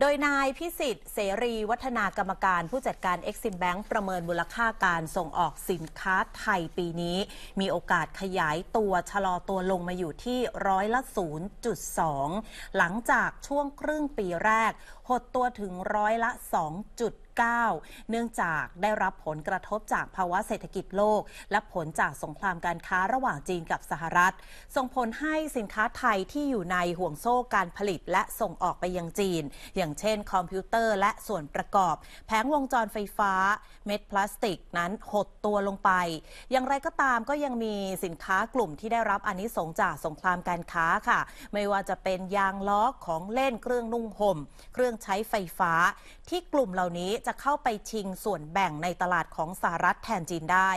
โดยนายพิสิทธิ์เสรีวัฒนากรรมการผู้จัดการ Exim Bank ประเมินมูลค่าการส่งออกสินค้าไทยปีนี้ มีโอกาสขยายตัว ชะลอตัวลงมาอยู่ที่ร้อยละ 0.2 หลังจากช่วงครึ่งปีแรก หดตัวถึงร้อยละ -19 เนื่องจากได้รับผลกระทบจากภาวะเศรษฐกิจโลก และผลจากสงครามการค้าระหว่างจีนกับสหรัฐ ส่งผลให้สินค้าไทยที่อยู่ในห่วงโซ่การผลิต และส่งออกไปยังจีน อย่างเช่นคอมพิวเตอร์และส่วนประกอบ แผงวงจรไฟฟ้า เม็ดพลาสติก นั้นหดตัวลงไป อย่างไรก็ตามก็ยังมีสินค้ากลุ่มที่ได้รับอนนิสงจากสงครามการค้าค่ะ ไม่ว่าจะเป็นยางล้อของเล่นเครื่องนุ่งห่มเครื่องใช้ไฟฟ้า ที่กลุ่มเหล่านี้จะเข้าไปชิงส่วนแบ่งในตลาดของสหรัฐแทนจีนได้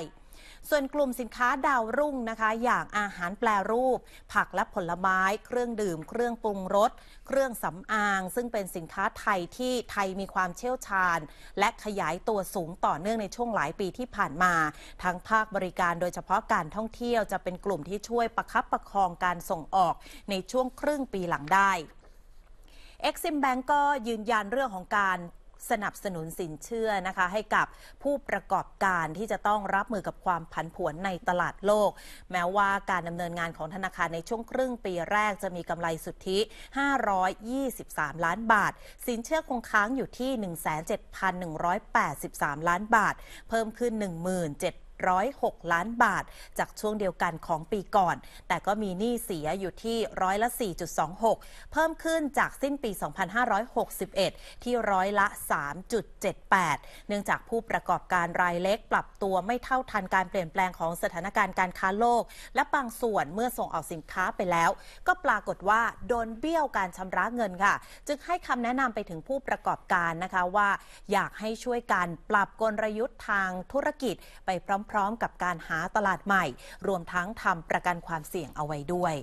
ส่วนกลุ่มสินค้าดาวรุ่งนะคะ อย่างอาหารแปรรูป ผักและผลไม้ เครื่องดื่ม เครื่องปรุงรสเครื่องสำอาง ซึ่งเป็นสินค้าไทยที่ไทยมีความเชี่ยวชาญ และขยายตัวสูงต่อเนื่องในช่วงหลายปีที่ผ่านมา ทั้งภาคบริการโดยเฉพาะการท่องเที่ยวจะเป็นกลุ่มที่ช่วยประคับประคองการส่งออกในช่วงครึ่งปีหลังได้ Exim Bank ก็ยืนยันเรื่องของการสนับสนุนสินเชื่อนะคะ ให้กับผู้ประกอบการที่จะต้องรับมือกับความผันผวนในตลาดโลก แม้ว่าการดำเนินงานของธนาคารในช่วงครึ่งปีแรกจะมีกำไรสุทธิ 523 ล้านบาท สินเชื่อคงค้างอยู่ที่ 1,7183 ล้านบาท เพิ่มขึ้น 1 7 1 0 6ล้านบาทจากช่วงเดียวกันของปีก่อน แต่ก็มีหนี้เสียอยู่ที่ร้อยละ 4.26 เพิ่มขึ้นจากสิ้นปี 2561 ที่ร้อยละ 3.78 เนื่องจากผู้ประกอบการรายเล็กปรับตัวไม่เท่าทันการเปลี่ยนแปลงของสถานการณ์การค้าโลก และบางส่วนเมื่อส่งออกสินค้าไปแล้ว ก็ปรากฏว่าโดนเบี้ยวการชำระเงินค่ะ จึงให้คำแนะนำไปถึงผู้ประกอบการนะคะว่า อยากให้ช่วยกันปรับกลยุทธ์ทางธุรกิจไปพร้อมพร้อมกับการหาตลาดใหม่ รวมทั้งทำประกันความเสี่ยงเอาไว้ด้วย